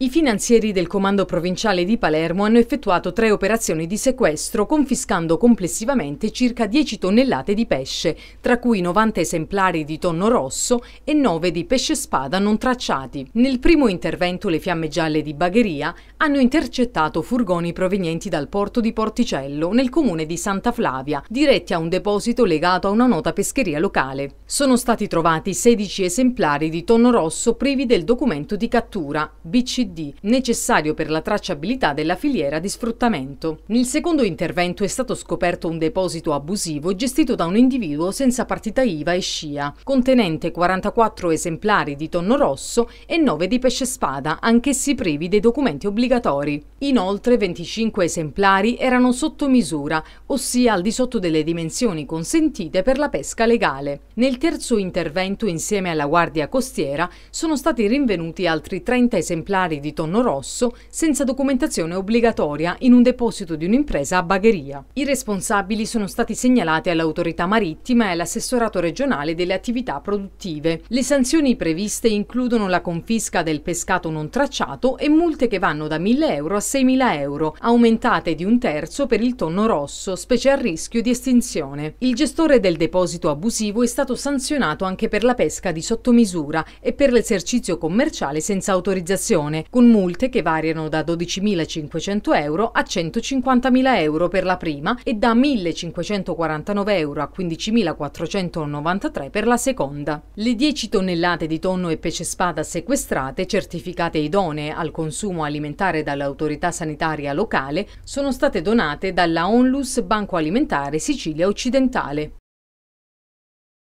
I finanzieri del Comando Provinciale di Palermo hanno effettuato tre operazioni di sequestro, confiscando complessivamente circa 10 tonnellate di pesce, tra cui 90 esemplari di tonno rosso e 9 di pesce spada non tracciati. Nel primo intervento le fiamme gialle di Bagheria hanno intercettato furgoni provenienti dal porto di Porticello, nel comune di Santa Flavia, diretti a un deposito legato a una nota pescheria locale. Sono stati trovati 16 esemplari di tonno rosso privi del documento di cattura, BCD CD, necessario per la tracciabilità della filiera di sfruttamento. Nel secondo intervento è stato scoperto un deposito abusivo gestito da un individuo senza partita IVA e scia, contenente 44 esemplari di tonno rosso e 9 di pesce spada, anch'essi privi dei documenti obbligatori. Inoltre 25 esemplari erano sotto misura, ossia al di sotto delle dimensioni consentite per la pesca legale. Nel terzo intervento insieme alla Guardia Costiera sono stati rinvenuti altri 30 esemplari di tonno rosso senza documentazione obbligatoria in un deposito di un'impresa a Bagheria. I responsabili sono stati segnalati all'autorità marittima e all'assessorato regionale delle attività produttive. Le sanzioni previste includono la confisca del pescato non tracciato e multe che vanno da 1000 euro a 6.000 euro, aumentate di un terzo per il tonno rosso, specie a rischio di estinzione. Il gestore del deposito abusivo è stato sanzionato anche per la pesca di sottomisura e per l'esercizio commerciale senza autorizzazione, con multe che variano da 12.500 euro a 150.000 euro per la prima e da 1.549 euro a 15.493 per la seconda. Le 10 tonnellate di tonno e pesce spada sequestrate, certificate idonee al consumo alimentare dall'autorità autorità sanitaria locale sono state donate dalla Onlus Banco Alimentare Sicilia Occidentale.